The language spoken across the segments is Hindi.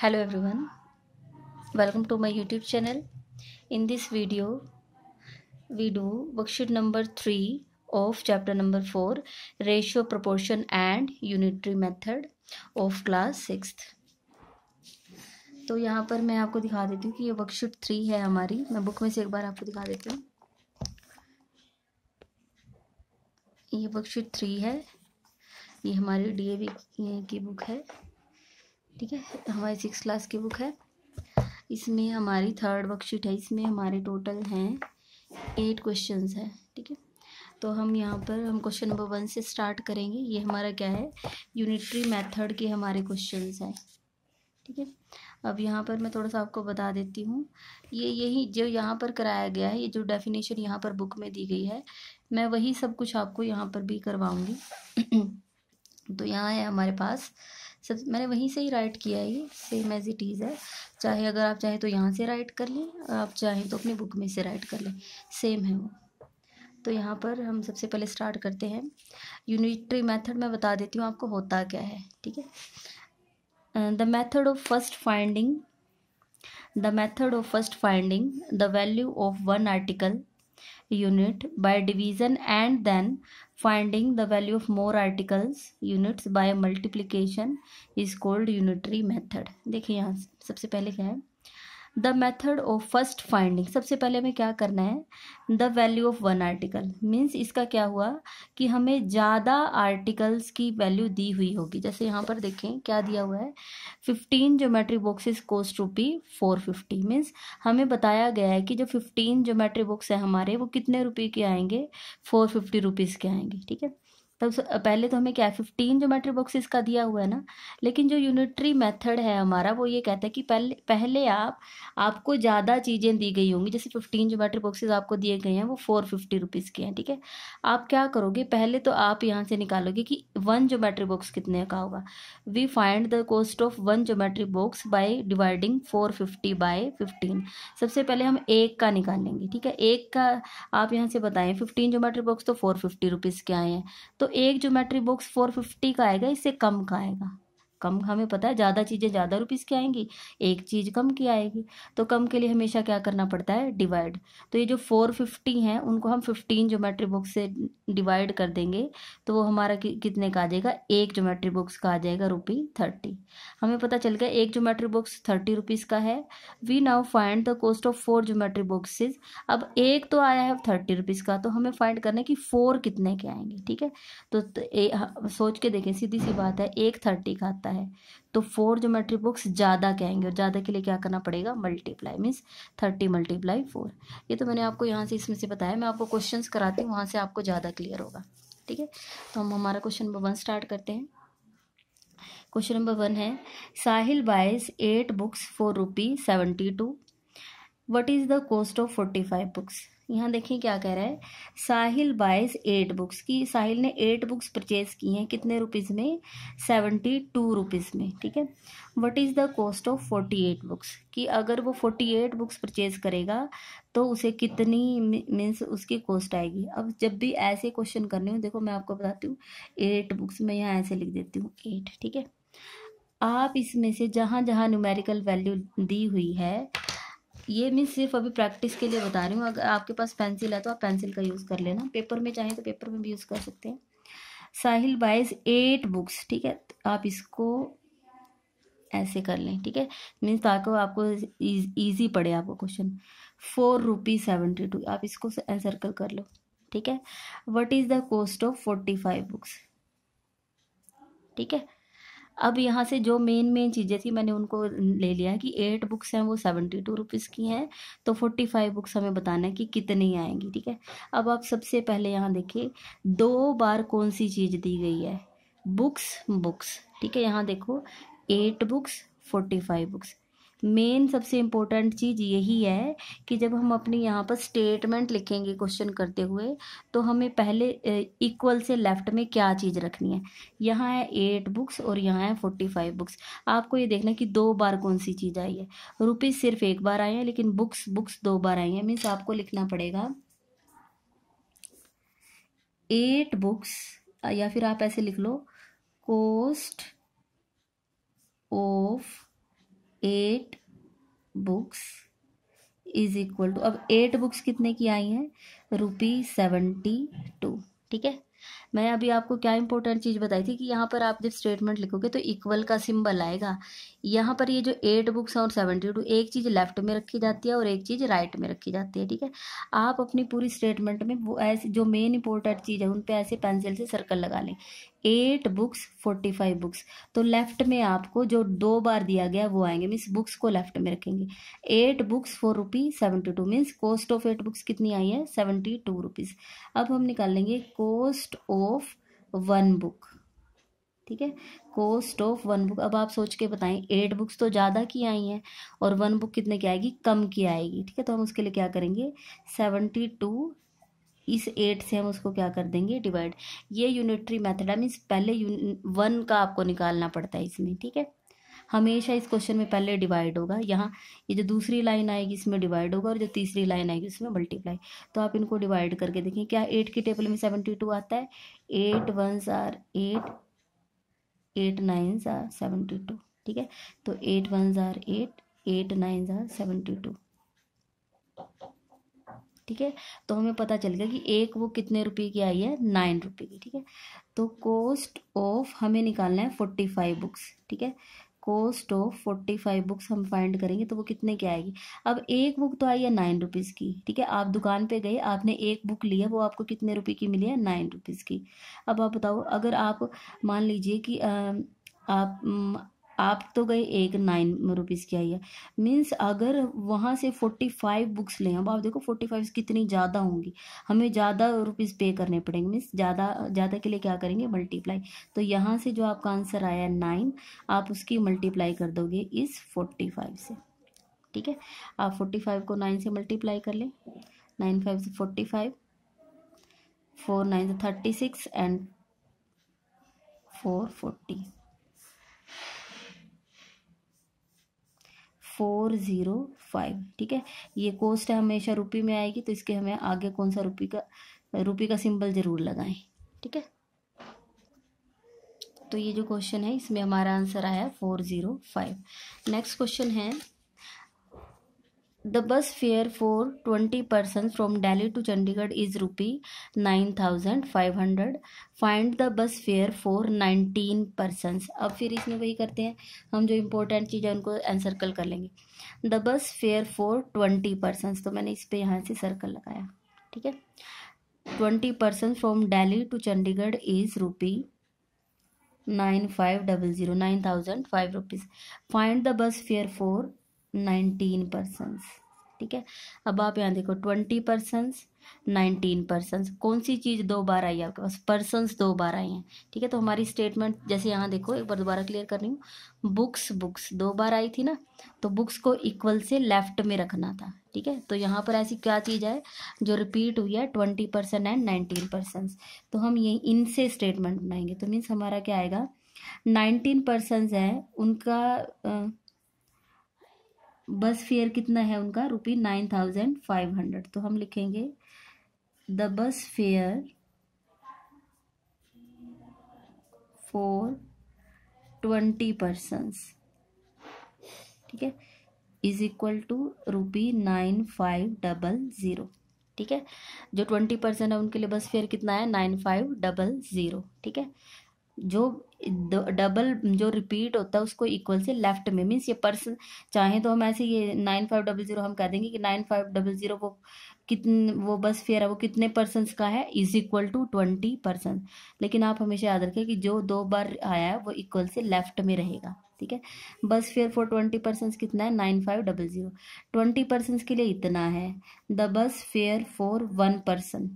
hello everyone welcome to my youtube channel in this video we do worksheet number 3 of chapter number 4 ratio proportion and unitary method of class 6th तो यहाँ पर मैं आपको दिखा देती हूँ कि ये वर्कशीट थ्री है हमारी मैं बुक में से एक बार आपको दिखा देती हूँ ये वर्कशीट थ्री है ये हमारी डी ए की बुक है ठीक है हमारी सिक्स क्लास की बुक है इसमें हमारी थर्ड वर्कशीट है इसमें हमारे टोटल हैं एट क्वेश्चन है ठीक है तो हम यहाँ पर हम क्वेश्चन नंबर वन से स्टार्ट करेंगे ये हमारा क्या है यूनिटरी मेथड के हमारे क्वेश्चन हैं ठीक है अब यहाँ पर मैं थोड़ा सा आपको बता देती हूँ ये यही जो यहाँ पर कराया गया है ये जो डेफिनेशन यहाँ पर बुक में दी गई है मैं वही सब कुछ आपको यहाँ पर भी करवाऊँगी तो यहाँ है हमारे पास सब मैंने वहीं से ही राइट किया है सेम एज इट इज़ है चाहे अगर आप चाहें तो यहाँ से राइट कर लें आप चाहें तो अपनी बुक में से राइट कर लें सेम है वो तो यहाँ पर हम सबसे पहले स्टार्ट करते हैं यूनिटरी मेथड मैं बता देती हूँ आपको होता क्या है ठीक है the method of first finding the method of first finding the value of one article unit by division and then finding the value of more articles units by multiplication is called unitary method देखिए यहाँ सबसे पहले क्या है the method of first finding सबसे पहले हमें क्या करना है the value of one article means इसका क्या हुआ कि हमें ज़्यादा आर्टिकल्स की वैल्यू दी हुई होगी जैसे यहाँ पर देखें क्या दिया हुआ है fifteen geometry boxes cost rupee four fifty means हमें बताया गया है कि जो फिफ्टीन ज्योमेट्री बॉक्स है हमारे वो कितने रुपये के आएंगे फोर फिफ्टी रुपीज़ के आएंगे ठीक है तब पहले तो हमें क्या है फिफ्टीन जोमेट्री बॉक्सेस का दिया हुआ है ना लेकिन जो यूनिट्री मेथड है हमारा वो ये कहता है कि पहले पहले आप आपको ज़्यादा चीज़ें दी गई होंगी जैसे फिफ्टीन जोमेट्री बॉक्सेस आपको दिए गए हैं वो फोर फिफ्टी रुपीज़ के हैं ठीक है थीके? आप क्या करोगे पहले तो आप यहाँ से निकालोगे कि वन जोमेट्री बॉक्स कितने का होगा we find the cost of one geometry box by dividing four fifty by fifteen सबसे पहले हम एक का निकाल लेंगे ठीक है एक का आप यहाँ से बताएं फिफ्टीन जोमेट्री बॉक्स तो फोर फिफ्टी रुपीज़ के आए हैं तो एक ज्योमेट्री बॉक्स फोर फिफ्टी का आएगा इससे कम का आएगा कम हमें पता है ज़्यादा चीज़ें ज़्यादा रुपीज़ की आएंगी एक चीज़ कम की आएगी तो कम के लिए हमेशा क्या करना पड़ता है डिवाइड तो ये जो फोर फिफ्टी हैं उनको हम फिफ्टीन ज्योमेट्री बॉक्स से डिवाइड कर देंगे तो वो हमारा कि, कितने का आ जाएगा एक ज्योमेट्री बॉक्स का आ जाएगा रुपी थर्टी हमें पता चल गया एक ज्योमेट्री बॉक्स थर्टी रुपीज़ का है we now find the cost of four geometry boxes अब एक तो आया है थर्टी रुपीज़ का तो हमें फाइंड करना है कि फोर कितने के आएंगे ठीक है तो, तो ए, सोच के देखें सीधी सी बात है एक थर्टी का आता है आता है तो फोर ज्योमेट्री बॉक्स ज़्यादा के आएंगे और ज़्यादा के लिए क्या करना पड़ेगा multiply means thirty multiply four ये तो मैंने आपको यहाँ से इसमें से बताया मैं आपको क्वेश्चन कराती हूँ वहाँ से आपको ज़्यादा क्लियर होगा ठीक है तो हम हमारा क्वेश्चन नंबर वन स्टार्ट करते हैं क्वेश्चन नंबर वन है Sahil buys eight books for rupee seventy two what is the cost of forty five books यहाँ देखिए क्या कह रहा है साहिल बाइज़ एट बुक्स की साहिल ने एट बुक्स परचेज की हैं कितने रुपीज़ में सेवेंटी टू रुपीज़ में ठीक है what is the cost of forty eight books कि अगर वो फोर्टी एट बुक्स परचेज करेगा तो उसे कितनी मीन्स उसकी कॉस्ट आएगी अब जब भी ऐसे क्वेश्चन करने हूँ देखो मैं आपको बताती हूँ एट बुक्स में यहाँ ऐसे लिख देती हूँ एट ठीक है आप इसमें से जहाँ जहाँ न्यूमेरिकल वैल्यू दी हुई है ये मैं सिर्फ अभी प्रैक्टिस के लिए बता रही हूँ अगर आपके पास पेंसिल है तो आप पेंसिल का यूज़ कर लेना पेपर में चाहें तो पेपर में भी यूज़ कर सकते हैं साहिल बाइज एट बुक्स ठीक है तो आप इसको ऐसे कर लें ठीक है मीन्स ताकि आपको ईजी पड़े आपको question four rupee seventy two आप इसको सर्कल कर लो ठीक है what is the cost of forty five books ठीक है अब यहाँ से जो मेन मेन चीज़ें थी मैंने उनको ले लिया कि एट बुक्स हैं वो सेवेंटी टू रुपीज़ की हैं तो फोर्टी फाइव बुक्स हमें बताना है कि कितनी आएंगी ठीक है अब आप सबसे पहले यहाँ देखिए दो बार कौन सी चीज़ दी गई है बुक्स बुक्स ठीक है यहाँ देखो eight books forty five books main सबसे इम्पोर्टेंट चीज़ यही है कि जब हम अपनी यहाँ पर स्टेटमेंट लिखेंगे क्वेश्चन करते हुए तो हमें पहले इक्वल से लेफ्ट में क्या चीज़ रखनी है यहाँ है एट बुक्स और यहाँ है फोर्टी फाइव बुक्स आपको ये देखना कि दो बार कौन सी चीज़ आई है रुपीज़ सिर्फ एक बार आई है लेकिन बुक्स बुक्स दो बार आई हैं मीन्स आपको लिखना पड़ेगा एट बुक्स या फिर आप ऐसे लिख लो cost of eight books is equal to अब एट बुक्स कितने की आई हैं रुपी सेवेंटी टू ठीक है मैं अभी आपको क्या इंपॉर्टेंट चीज़ बताई थी कि यहाँ पर आप जब स्टेटमेंट लिखोगे तो इक्वल का सिंबल आएगा यहाँ पर ये जो एट बुक्स हैं और सेवेंटी टू एक चीज़ लेफ्ट में रखी जाती है और एक चीज़ राइट में रखी जाती है ठीक है आप अपनी पूरी स्टेटमेंट में वो ऐसे जो मेन इंपॉर्टेंट चीज़ है उन पर ऐसे पेंसिल से सर्कल लगा लें eight books forty five books तो लेफ्ट में आपको जो दो बार दिया गया वो आएंगे मीन्स बुक्स को लेफ्ट में रखेंगे eight books four rupee seventy two means cost of eight books कितनी आई है सेवेंटी टू रुपीज़ अब हम निकाल लेंगे कॉस्ट ऑफ वन बुक ठीक है कॉस्ट ऑफ वन बुक अब आप सोच के बताएं एट बुक्स तो ज़्यादा की आई हैं और वन बुक कितने की आएगी कम की आएगी ठीक है तो हम उसके लिए क्या करेंगे सेवेंटी टू इस एट से हम उसको क्या कर देंगे डिवाइड ये यूनिटरी मेथड है मीन्स पहले वन का आपको निकालना पड़ता है इसमें ठीक है हमेशा इस क्वेश्चन में पहले डिवाइड होगा यहाँ ये जो दूसरी लाइन आएगी इसमें डिवाइड होगा और जो तीसरी लाइन आएगी उसमें मल्टीप्लाई तो आप इनको डिवाइड करके देखें क्या एट की टेबल में सेवेंटी टू आता है eight one are eight eight nine are seventy two ठीक है तो eight one are eight eight nine are seventy two ठीक है तो हमें पता चल गया कि एक वो कितने रुपए की आई है नाइन रुपए की ठीक है तो कॉस्ट ऑफ हमें निकालना है फोर्टी फाइव बुक्स ठीक है cost of forty five books हम फाइंड करेंगे तो वो कितने की आएगी अब एक बुक तो आई है नाइन रुपीज़ की ठीक है आप दुकान पे गए आपने एक बुक लिया वो आपको कितने रुपए की मिली है नाइन रुपीज़ की अब आप बताओ अगर आप मान लीजिए कि आ, आप आप तो गए एक नाइन रुपीज़ की आई है मीन्स अगर वहाँ से फोर्टी फाइव बुक्स लें अब आप देखो फोर्टी फाइव कितनी ज़्यादा होंगी हमें ज़्यादा रुपीज़ पे करने पड़ेंगे मीन्स ज़्यादा ज़्यादा के लिए क्या करेंगे मल्टीप्लाई तो यहाँ से जो आपका आंसर आया है नाइन आप उसकी मल्टीप्लाई कर दोगे इस फोर्टी फाइव से ठीक है आप फोर्टी फाइव को नाइन से मल्टीप्लाई कर लें नाइन फाइव से फोर्टी फाइव फोर नाइन से thirty six and four forty four zero five ठीक है ये कोस्ट हमेशा रुपी में आएगी तो इसके हमें आगे कौन सा रुपी का रुपी का सिंबल ज़रूर लगाएं ठीक है तो ये जो क्वेश्चन है इसमें हमारा आंसर आया four zero five next question है the bus fare for twenty fare from Delhi to Chandigarh is rupee nine thousand five hundred find the bus fare for nineteen persons. अब फिर इसमें वही करते हैं हम जो इम्पोर्टेंट चीज़ें उनको एनसर्कल कर लेंगे the bus fare for twenty persons तो मैंने इस पर यहाँ से सर्कल लगाया ठीक है twenty percent from Delhi to Chandigarh is rupee nine five double zero nine thousand five rupees find the bus fare for nineteen persons ठीक है अब आप यहाँ देखो ट्वेंटी परसेंस नाइनटीन परसेंस कौन सी चीज़ दो बार आई है आपके पास पर्सनस दो बार आई हैं ठीक है तो हमारी स्टेटमेंट जैसे यहाँ देखो एक बार दोबारा क्लियर कर रही हूँ बुक्स बुक्स दो बार आई थी ना तो बुक्स को इक्वल से लेफ्ट में रखना था ठीक है तो यहाँ पर ऐसी क्या चीज़ है जो रिपीट हुई है twenty percent and nineteen percent तो हम ये इनसे स्टेटमेंट बनाएंगे तो मीन्स हमारा क्या आएगा नाइनटीन परसेंट है उनका बस फेयर कितना है उनका rupee nine thousand five hundred तो हम लिखेंगे the bus fare for twenty persons ठीक है is equal to rupee nine five double zero ठीक है जो ट्वेंटी परसेंट है उनके लिए बस फेयर कितना है नाइन फाइव डबल ज़ीरो ठीक है जो डबल जो रिपीट होता है उसको इक्वल से लेफ्ट में मीन्स ये पर्स चाहें तो हम ऐसे ये नाइन फाइव डबल ज़ीरो हम कह देंगे कि नाइन फाइव डबल ज़ीरो वो कितने वो बस फेयर है वो कितने पर्सन का है is equal to twenty percent लेकिन आप हमेशा याद रखें कि जो दो बार आया है वो इक्वल से लेफ्ट में रहेगा ठीक है बस फेयर फॉर ट्वेंटी परसेंट कितना है nine five double zero twenty person के लिए इतना है the bus fare for one person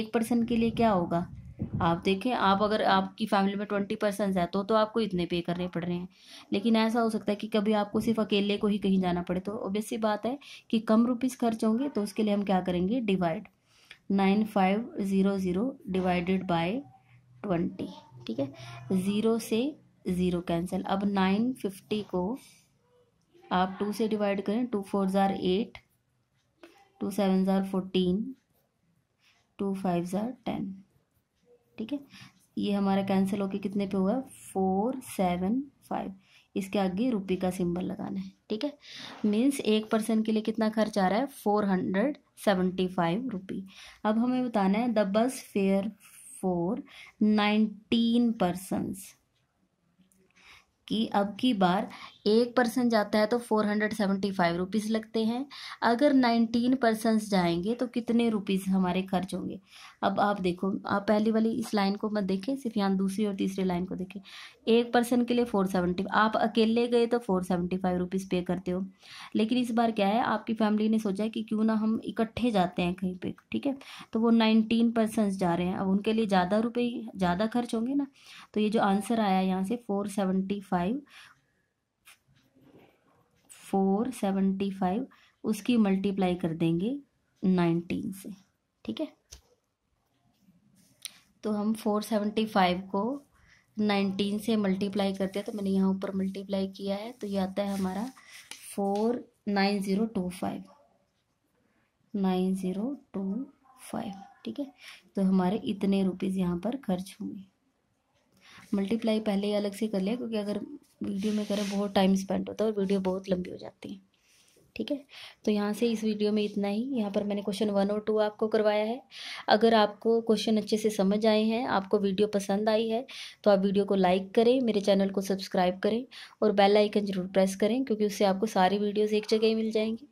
एक पर्सन के लिए क्या होगा आप देखें आप अगर आपकी फैमिली में ट्वेंटी पर्सन है तो, तो आपको इतने पे करने पड़ रहे हैं लेकिन ऐसा हो सकता है कि कभी आपको सिर्फ अकेले को ही कहीं जाना पड़े तो ऑब्वियस सी बात है कि कम रुपीज़ खर्च होंगे तो उसके लिए हम क्या करेंगे divide nine five zero zero divided by twenty ठीक है ज़ीरो से ज़ीरो कैंसिल अब नाइन फिफ्टी को आप टू से डिवाइड करें two four are eight two seven are fourteen two five are ten ठीक है ये हमारा कैंसिल होके कितने पे हुआ है फोर सेवन फाइव इसके आगे रुपये का सिंबल लगाना है ठीक है मीन्स एक पर्सन के लिए कितना खर्च आ रहा है four hundred seventy five rupee अब हमें बताना है the bus fare for nineteen persons कि अब की बार एक पर्सन जाता है तो four hundred seventy five rupees लगते हैं अगर नाइनटीन पर्सन जाएंगे तो कितने रुपीज़ हमारे खर्च होंगे अब आप देखो आप पहली वाली इस लाइन को मत देखें सिर्फ यहाँ दूसरी और तीसरी लाइन को देखें एक पर्सन के लिए फोर सेवेंटी आप अकेले गए तो फोर सेवेंटी फाइव रुपीज़ पे करते हो लेकिन इस बार क्या है आपकी फैमिली ने सोचा है कि क्यों ना हम इकट्ठे जाते हैं कहीं पे ठीक है तो वो नाइनटीन पर्सन जा रहे हैं अब उनके लिए ज़्यादा रुपये ज़्यादा खर्च होंगे ना तो ये जो आंसर आया यहाँ से four seventy five four seventy five उसकी मल्टीप्लाई कर देंगे नाइनटीन से ठीक है तो हम फोर सेवेंटी फाइव को नाइनटीन से मल्टीप्लाई करते हैं तो मैंने यहाँ ऊपर मल्टीप्लाई किया है तो ये आता है हमारा four nine zero two five nine zero two five ठीक है तो हमारे इतने रुपीज़ यहाँ पर खर्च होंगे मल्टीप्लाई पहले ही अलग से कर लिया क्योंकि अगर वीडियो में करें बहुत टाइम स्पेंड होता है और वीडियो बहुत लंबी हो जाती है ठीक है तो यहाँ से इस वीडियो में इतना ही यहाँ पर मैंने क्वेश्चन वन और टू आपको करवाया है अगर आपको क्वेश्चन अच्छे से समझ आए हैं आपको वीडियो पसंद आई है तो आप वीडियो को लाइक करें मेरे चैनल को सब्सक्राइब करें और बेल आइकन ज़रूर प्रेस करें क्योंकि उससे आपको सारी वीडियोज़ एक जगह ही मिल जाएंगी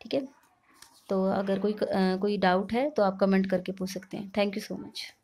ठीक है तो अगर कोई कोई डाउट है तो आप कमेंट करके पूछ सकते हैं थैंक यू सो मच